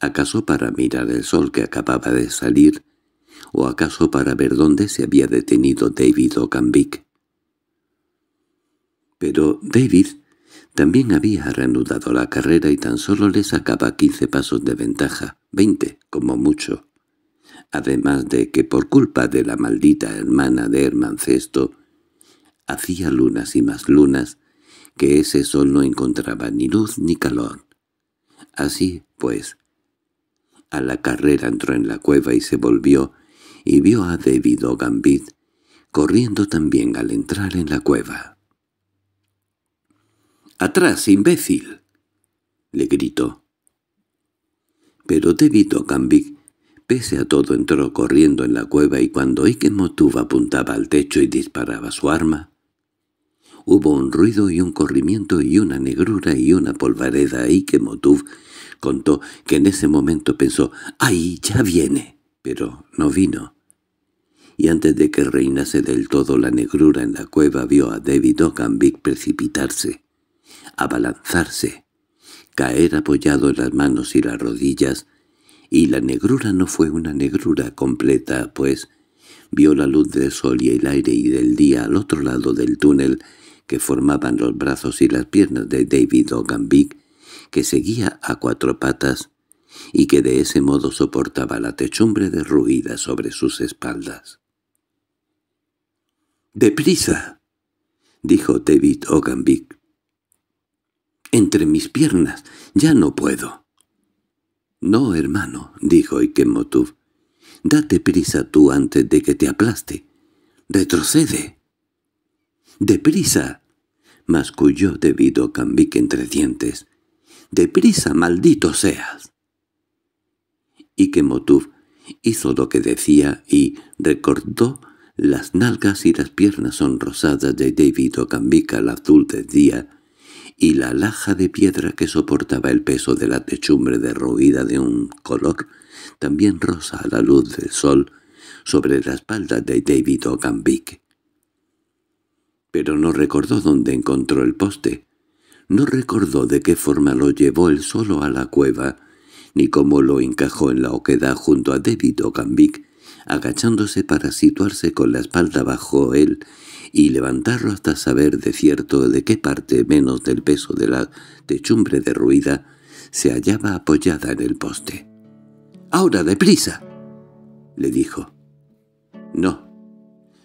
S1: acaso para mirar el sol que acababa de salir, o acaso para ver dónde se había detenido David O'Cambic. Pero David también había reanudado la carrera y tan solo le sacaba quince pasos de ventaja, veinte como mucho. Además de que por culpa de la maldita hermana de Hermancesto, hacía lunas y más lunas, que ese sol no encontraba ni luz ni calor. Así, pues, a la carrera entró en la cueva y se volvió, y vio a David Gambit corriendo también al entrar en la cueva. —¡Atrás, imbécil! —le gritó. Pero David kambik pese a todo, entró corriendo en la cueva y cuando Ike apuntaba al techo y disparaba su arma, hubo un ruido y un corrimiento y una negrura y una polvareda. Ike Motub contó que en ese momento pensó «¡Ahí ya viene!», pero no vino. Y antes de que reinase del todo la negrura en la cueva vio a David Ocanvic precipitarse abalanzarse, caer apoyado en las manos y las rodillas, y la negrura no fue una negrura completa, pues vio la luz del sol y el aire y del día al otro lado del túnel que formaban los brazos y las piernas de David Ogambik que seguía a cuatro patas y que de ese modo soportaba la techumbre derruida sobre sus espaldas. —¡Deprisa! —dijo David Ogambik entre mis piernas. Ya no puedo. —No, hermano —dijo Ikemotuf. date prisa tú antes de que te aplaste. —¡Retrocede! —¡Deprisa! —masculló debido Cambique entre dientes. —¡Deprisa, maldito seas! Ikemotuf hizo lo que decía y recordó las nalgas y las piernas sonrosadas de David Ocambik al azul del día y la laja de piedra que soportaba el peso de la techumbre derruida de un color también rosa a la luz del sol, sobre la espalda de David Ogambic. Pero no recordó dónde encontró el poste, no recordó de qué forma lo llevó él solo a la cueva, ni cómo lo encajó en la oquedad junto a David Ogambic, agachándose para situarse con la espalda bajo él y levantarlo hasta saber de cierto de qué parte menos del peso de la techumbre derruida se hallaba apoyada en el poste. —¡Ahora, deprisa! —le dijo. —No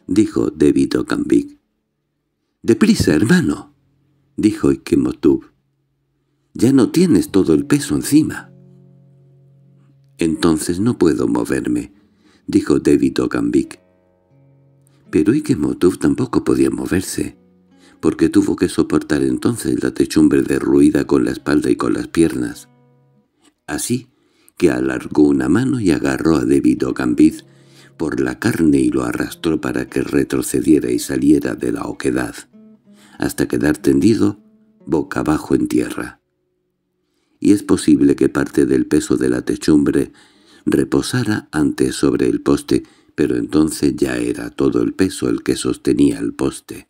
S1: —dijo David De —¡Deprisa, hermano! —dijo Ikemotub. —Ya no tienes todo el peso encima. —Entonces no puedo moverme —dijo David Ocanvig. Pero Ikemotov tampoco podía moverse, porque tuvo que soportar entonces la techumbre derruida con la espalda y con las piernas. Así que alargó una mano y agarró a Debido Gambit por la carne y lo arrastró para que retrocediera y saliera de la oquedad, hasta quedar tendido boca abajo en tierra. Y es posible que parte del peso de la techumbre reposara antes sobre el poste pero entonces ya era todo el peso el que sostenía el poste.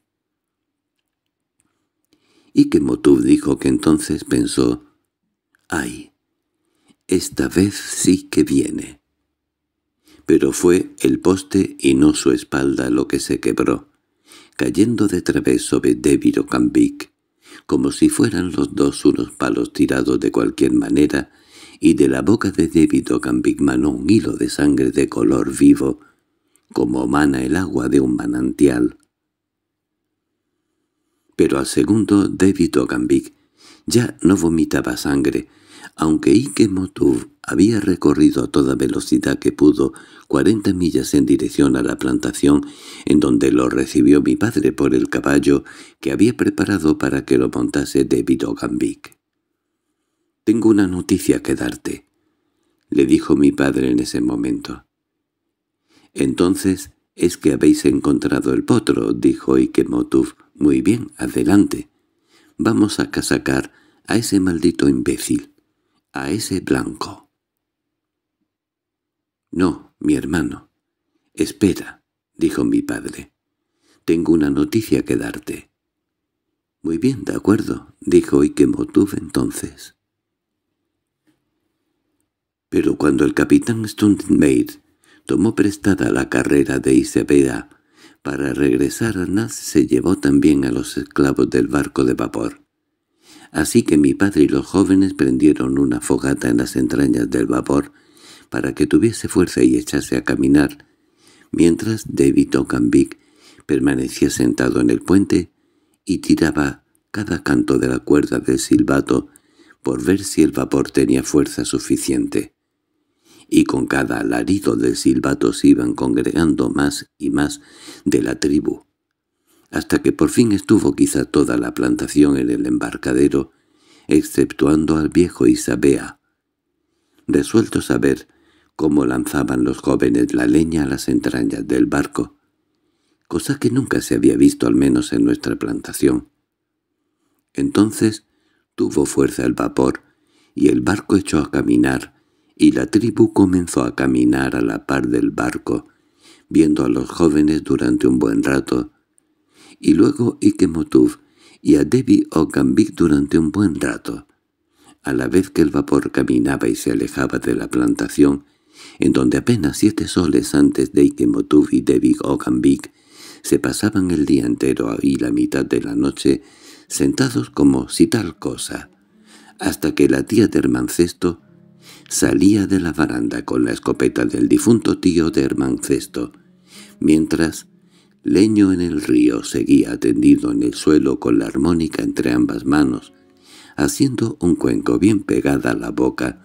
S1: Y que Motub dijo que entonces pensó, «¡Ay! Esta vez sí que viene». Pero fue el poste y no su espalda lo que se quebró, cayendo de través sobre David Cambic, como si fueran los dos unos palos tirados de cualquier manera, y de la boca de Débido Cambic manó un hilo de sangre de color vivo, como mana el agua de un manantial. Pero al segundo David Ogambic ya no vomitaba sangre, aunque Ike Motu había recorrido a toda velocidad que pudo cuarenta millas en dirección a la plantación en donde lo recibió mi padre por el caballo que había preparado para que lo montase David Ogambic. «Tengo una noticia que darte», le dijo mi padre en ese momento. —Entonces es que habéis encontrado el potro —dijo Ikemotuf. —Muy bien, adelante. Vamos a casacar a ese maldito imbécil, a ese blanco. —No, mi hermano. —Espera —dijo mi padre—. Tengo una noticia que darte. —Muy bien, de acuerdo —dijo Ikemotuf entonces. Pero cuando el capitán Stuntenmaid Tomó prestada la carrera de Isebeda. Para regresar a Naz se llevó también a los esclavos del barco de vapor. Así que mi padre y los jóvenes prendieron una fogata en las entrañas del vapor para que tuviese fuerza y echase a caminar, mientras David Tocambic permanecía sentado en el puente y tiraba cada canto de la cuerda del silbato por ver si el vapor tenía fuerza suficiente y con cada alarido de silbato se iban congregando más y más de la tribu, hasta que por fin estuvo quizá toda la plantación en el embarcadero, exceptuando al viejo Isabea. Resuelto saber cómo lanzaban los jóvenes la leña a las entrañas del barco, cosa que nunca se había visto al menos en nuestra plantación. Entonces tuvo fuerza el vapor, y el barco echó a caminar, y la tribu comenzó a caminar a la par del barco, viendo a los jóvenes durante un buen rato, y luego Ikemotuf y a Debbie Ogambik durante un buen rato. A la vez que el vapor caminaba y se alejaba de la plantación, en donde apenas siete soles antes de Ikemotuf y Debbie Ogambik se pasaban el día entero y la mitad de la noche sentados como si tal cosa, hasta que la tía de mancesto salía de la baranda con la escopeta del difunto tío de Hermancesto, mientras Leño en el río seguía tendido en el suelo con la armónica entre ambas manos, haciendo un cuenco bien pegada a la boca,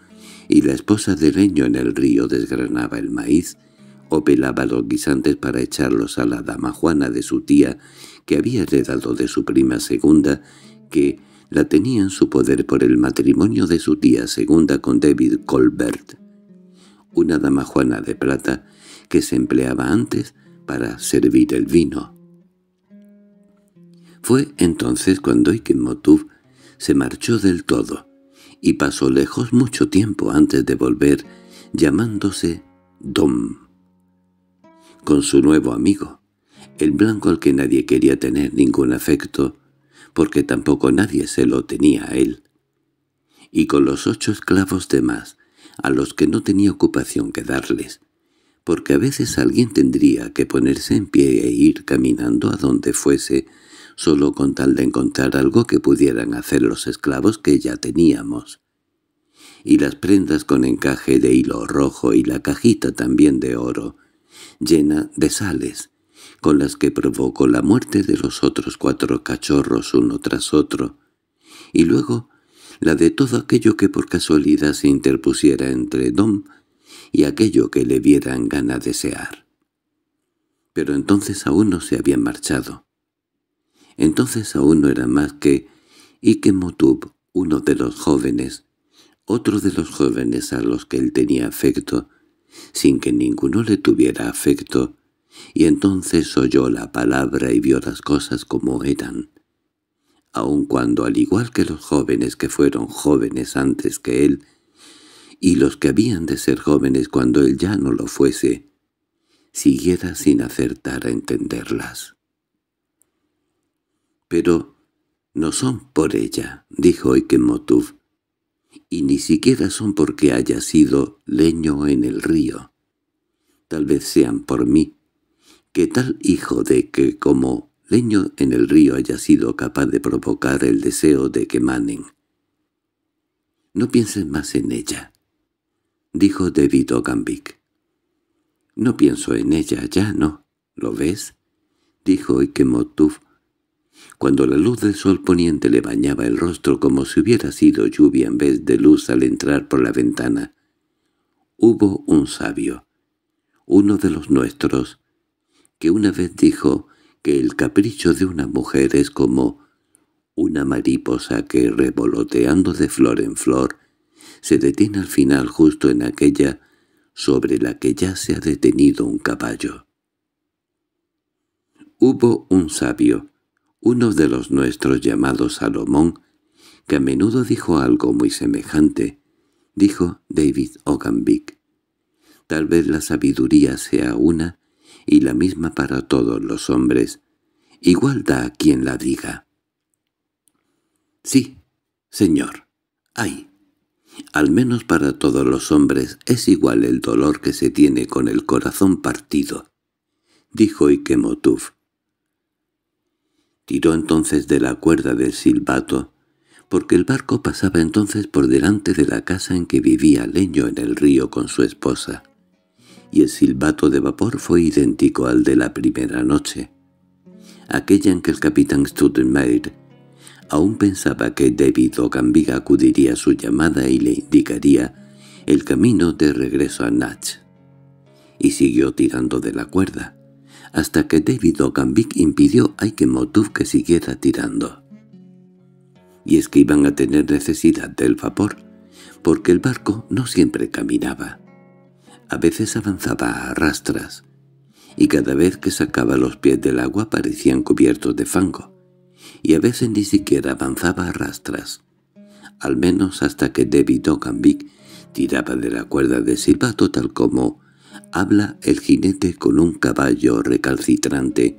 S1: y la esposa de Leño en el río desgranaba el maíz o pelaba los guisantes para echarlos a la dama Juana de su tía, que había heredado de su prima segunda, que la tenía en su poder por el matrimonio de su tía segunda con David Colbert, una dama juana de plata que se empleaba antes para servir el vino. Fue entonces cuando Motub se marchó del todo y pasó lejos mucho tiempo antes de volver llamándose Dom. Con su nuevo amigo, el blanco al que nadie quería tener ningún afecto, porque tampoco nadie se lo tenía a él. Y con los ocho esclavos de más, a los que no tenía ocupación que darles, porque a veces alguien tendría que ponerse en pie e ir caminando a donde fuese, solo con tal de encontrar algo que pudieran hacer los esclavos que ya teníamos. Y las prendas con encaje de hilo rojo y la cajita también de oro, llena de sales, con las que provocó la muerte de los otros cuatro cachorros uno tras otro, y luego la de todo aquello que por casualidad se interpusiera entre Dom y aquello que le vieran gana desear. Pero entonces aún no se habían marchado. Entonces aún no era más que Motub, uno de los jóvenes, otro de los jóvenes a los que él tenía afecto, sin que ninguno le tuviera afecto, y entonces oyó la palabra y vio las cosas como eran. Aun cuando, al igual que los jóvenes que fueron jóvenes antes que él, y los que habían de ser jóvenes cuando él ya no lo fuese, siguiera sin acertar a entenderlas. —Pero no son por ella —dijo Ikemotuf—, y ni siquiera son porque haya sido leño en el río. Tal vez sean por mí, que tal hijo de que como leño en el río haya sido capaz de provocar el deseo de que manen. No pienses más en ella, dijo David Ogambic. No pienso en ella, ya no. ¿Lo ves? dijo Ikemotuf. Cuando la luz del sol poniente le bañaba el rostro como si hubiera sido lluvia en vez de luz al entrar por la ventana. Hubo un sabio, uno de los nuestros, que una vez dijo que el capricho de una mujer es como una mariposa que, revoloteando de flor en flor, se detiene al final justo en aquella sobre la que ya se ha detenido un caballo. Hubo un sabio, uno de los nuestros llamado Salomón, que a menudo dijo algo muy semejante, dijo David Ogambik, Tal vez la sabiduría sea una y la misma para todos los hombres. igual da a quien la diga. Sí, señor, ay, Al menos para todos los hombres es igual el dolor que se tiene con el corazón partido, dijo Ikemotuf. Tiró entonces de la cuerda del silbato, porque el barco pasaba entonces por delante de la casa en que vivía Leño en el río con su esposa y el silbato de vapor fue idéntico al de la primera noche, aquella en que el capitán Stuttenmeier aún pensaba que David Ogambiga acudiría a su llamada y le indicaría el camino de regreso a Natch. Y siguió tirando de la cuerda, hasta que David Ogambig impidió a motu que siguiera tirando. Y es que iban a tener necesidad del vapor, porque el barco no siempre caminaba. A veces avanzaba a rastras, y cada vez que sacaba los pies del agua parecían cubiertos de fango, y a veces ni siquiera avanzaba a rastras, al menos hasta que David Oganvik tiraba de la cuerda de silbato tal como habla el jinete con un caballo recalcitrante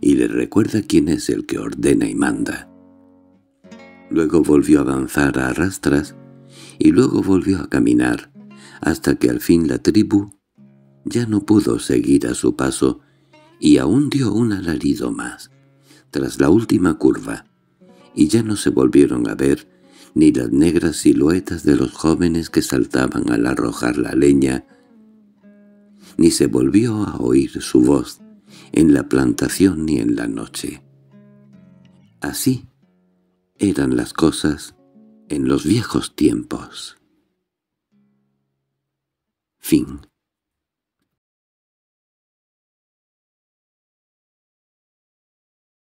S1: y le recuerda quién es el que ordena y manda. Luego volvió a avanzar a rastras y luego volvió a caminar, hasta que al fin la tribu ya no pudo seguir a su paso y aún dio un alarido más, tras la última curva, y ya no se volvieron a ver ni las negras siluetas de los jóvenes que saltaban al arrojar la leña, ni se volvió a oír su voz en la plantación ni en la noche. Así eran las cosas en los viejos tiempos. Fim.